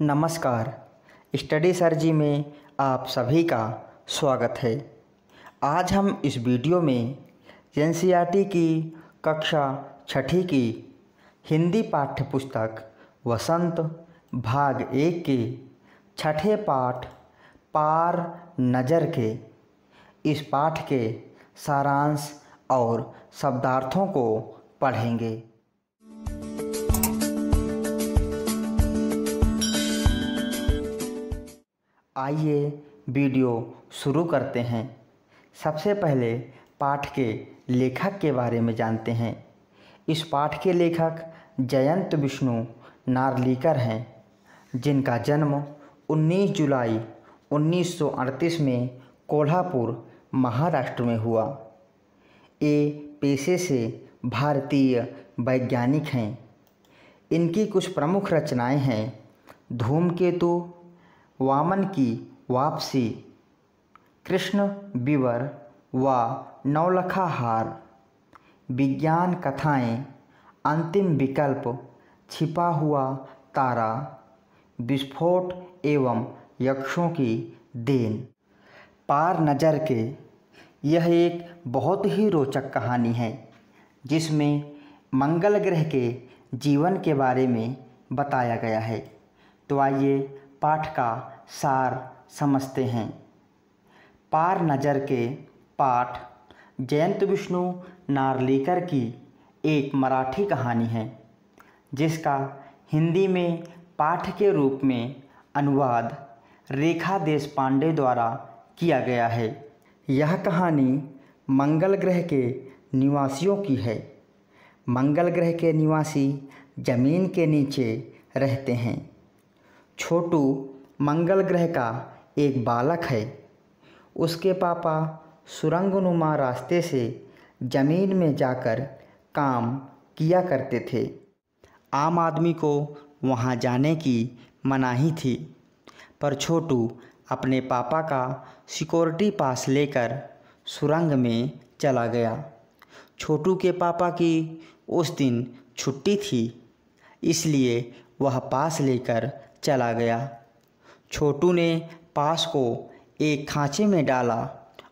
नमस्कार study sir जी में आप सभी का स्वागत है आज हम इस वीडियो में एन की कक्षा छठी की हिंदी पाठ्यपुस्तक वसंत भाग एक के छठे पाठ पार नज़र के इस पाठ के सारांश और शब्दार्थों को पढ़ेंगे आइए वीडियो शुरू करते हैं सबसे पहले पाठ के लेखक के बारे में जानते हैं इस पाठ के लेखक जयंत विष्णु नारलीकर हैं जिनका जन्म 19 जुलाई 1938 में कोल्हापुर महाराष्ट्र में हुआ ये पेशे से भारतीय वैज्ञानिक हैं इनकी कुछ प्रमुख रचनाएं हैं धूमकेतु वामन की वापसी कृष्ण विवर व नौलखाहार विज्ञान कथाएं अंतिम विकल्प छिपा हुआ तारा विस्फोट एवं यक्षों की देन पार नज़र के यह एक बहुत ही रोचक कहानी है जिसमें मंगल ग्रह के जीवन के बारे में बताया गया है तो आइए पाठ का सार समझते हैं पार नजर के पाठ जयंत विष्णु नारलीकर की एक मराठी कहानी है जिसका हिंदी में पाठ के रूप में अनुवाद रेखा देश पांडे द्वारा किया गया है यह कहानी मंगल ग्रह के निवासियों की है मंगल ग्रह के निवासी ज़मीन के नीचे रहते हैं छोटू मंगल ग्रह का एक बालक है उसके पापा सुरंगनुमा रास्ते से ज़मीन में जाकर काम किया करते थे आम आदमी को वहाँ जाने की मनाही थी पर छोटू अपने पापा का सिक्योरिटी पास लेकर सुरंग में चला गया छोटू के पापा की उस दिन छुट्टी थी इसलिए वह पास लेकर चला गया छोटू ने पास को एक खांचे में डाला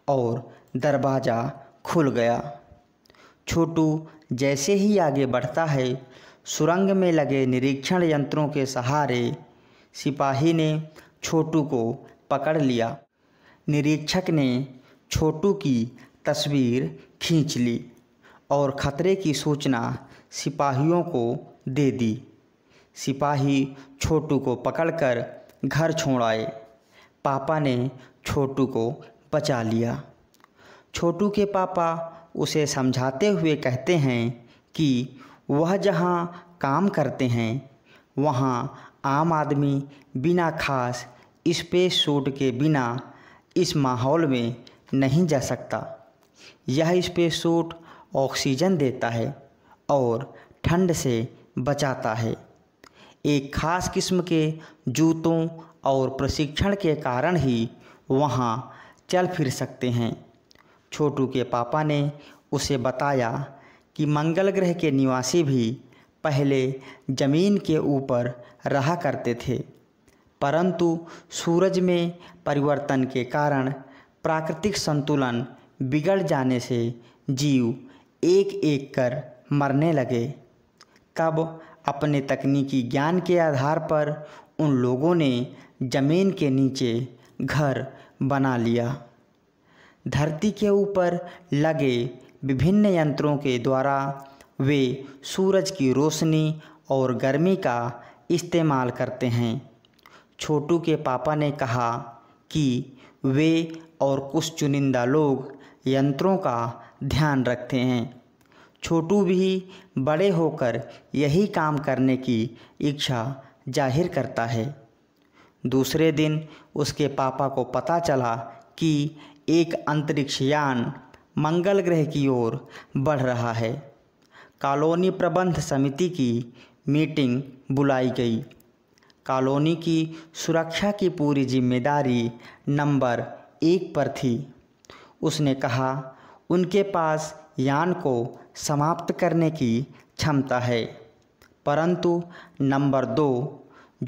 और दरवाज़ा खुल गया छोटू जैसे ही आगे बढ़ता है सुरंग में लगे निरीक्षण यंत्रों के सहारे सिपाही ने छोटू को पकड़ लिया निरीक्षक ने छोटू की तस्वीर खींच ली और ख़तरे की सूचना सिपाहियों को दे दी सिपाही छोटू को पकड़कर घर छोड़ आए पापा ने छोटू को बचा लिया छोटू के पापा उसे समझाते हुए कहते हैं कि वह जहाँ काम करते हैं वहाँ आम आदमी बिना खास स्पेस सूट के बिना इस माहौल में नहीं जा सकता यह स्पेस सूट ऑक्सीजन देता है और ठंड से बचाता है एक खास किस्म के जूतों और प्रशिक्षण के कारण ही वहाँ चल फिर सकते हैं छोटू के पापा ने उसे बताया कि मंगल ग्रह के निवासी भी पहले ज़मीन के ऊपर रहा करते थे परंतु सूरज में परिवर्तन के कारण प्राकृतिक संतुलन बिगड़ जाने से जीव एक एक कर मरने लगे तब अपने तकनीकी ज्ञान के आधार पर उन लोगों ने ज़मीन के नीचे घर बना लिया धरती के ऊपर लगे विभिन्न यंत्रों के द्वारा वे सूरज की रोशनी और गर्मी का इस्तेमाल करते हैं छोटू के पापा ने कहा कि वे और कुछ चुनिंदा लोग यंत्रों का ध्यान रखते हैं छोटू भी बड़े होकर यही काम करने की इच्छा जाहिर करता है दूसरे दिन उसके पापा को पता चला कि एक अंतरिक्ष यान मंगल ग्रह की ओर बढ़ रहा है कॉलोनी प्रबंध समिति की मीटिंग बुलाई गई कॉलोनी की सुरक्षा की पूरी जिम्मेदारी नंबर एक पर थी उसने कहा उनके पास यान को समाप्त करने की क्षमता है परंतु नंबर दो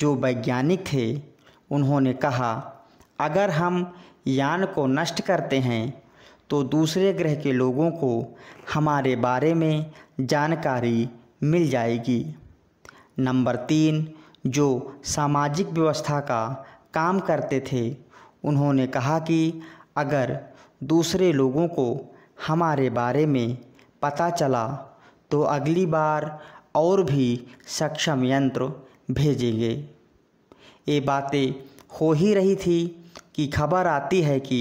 जो वैज्ञानिक थे उन्होंने कहा अगर हम यान को नष्ट करते हैं तो दूसरे ग्रह के लोगों को हमारे बारे में जानकारी मिल जाएगी नंबर तीन जो सामाजिक व्यवस्था का काम करते थे उन्होंने कहा कि अगर दूसरे लोगों को हमारे बारे में पता चला तो अगली बार और भी सक्षम यंत्र भेजेंगे ये बातें हो ही रही थी कि खबर आती है कि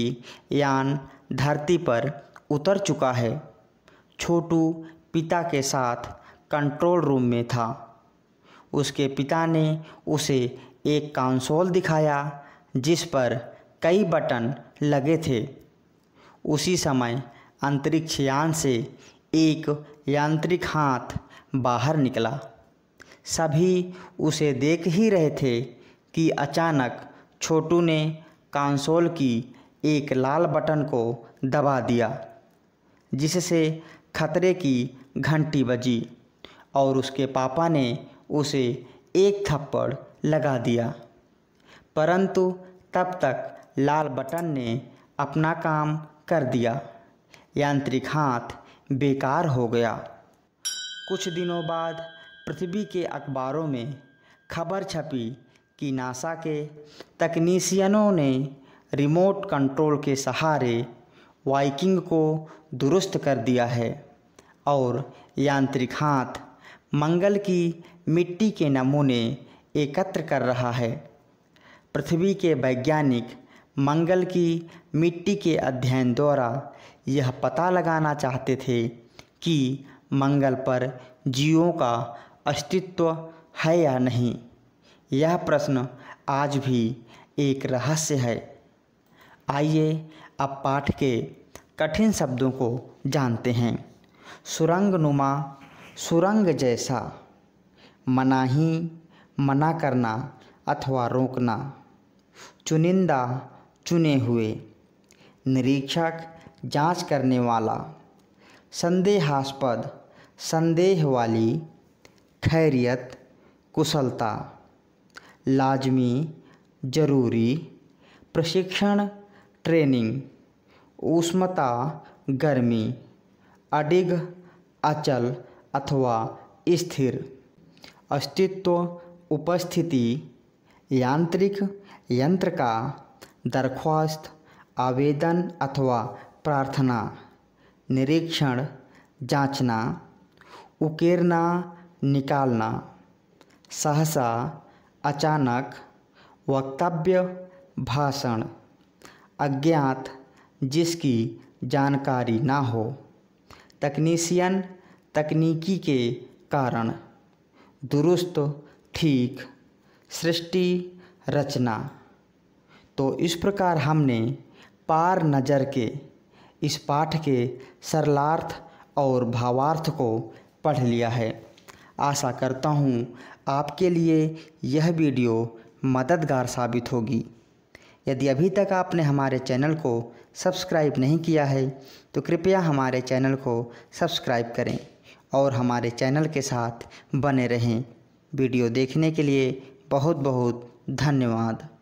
यान धरती पर उतर चुका है छोटू पिता के साथ कंट्रोल रूम में था उसके पिता ने उसे एक कंसोल दिखाया जिस पर कई बटन लगे थे उसी समय अंतरिक्ष यान से एक यांत्रिक हाथ बाहर निकला सभी उसे देख ही रहे थे कि अचानक छोटू ने कंसोल की एक लाल बटन को दबा दिया जिससे खतरे की घंटी बजी और उसके पापा ने उसे एक थप्पड़ लगा दिया परंतु तब तक लाल बटन ने अपना काम कर दिया यांत्रिक हाथ बेकार हो गया कुछ दिनों बाद पृथ्वी के अखबारों में खबर छपी कि नासा के तकनीशियनों ने रिमोट कंट्रोल के सहारे वाइकिंग को दुरुस्त कर दिया है और यांत्रिक हाथ मंगल की मिट्टी के नमूने एकत्र कर रहा है पृथ्वी के वैज्ञानिक मंगल की मिट्टी के अध्ययन द्वारा यह पता लगाना चाहते थे कि मंगल पर जीवों का अस्तित्व है या नहीं यह प्रश्न आज भी एक रहस्य है आइए अब पाठ के कठिन शब्दों को जानते हैं सुरंग नुमा सुरंग जैसा मनाही मना करना अथवा रोकना चुनिंदा चुने हुए निरीक्षक जांच करने वाला संदेहास्पद संदेह वाली खैरियत कुशलता लाजमी जरूरी प्रशिक्षण ट्रेनिंग उष्मता गर्मी अडिग अचल अथवा स्थिर अस्तित्व उपस्थिति यांत्रिक यंत्र का दरख्वास्त आवेदन अथवा प्रार्थना निरीक्षण जाँचना उकेरना निकालना सहसा अचानक वक्तव्य भाषण अज्ञात जिसकी जानकारी ना हो तकनीशियन तकनीकी के कारण दुरुस्त ठीक सृष्टि रचना तो इस प्रकार हमने पार नज़र के इस पाठ के सरलार्थ और भावार्थ को पढ़ लिया है आशा करता हूँ आपके लिए यह वीडियो मददगार साबित होगी यदि अभी तक आपने हमारे चैनल को सब्सक्राइब नहीं किया है तो कृपया हमारे चैनल को सब्सक्राइब करें और हमारे चैनल के साथ बने रहें वीडियो देखने के लिए बहुत बहुत धन्यवाद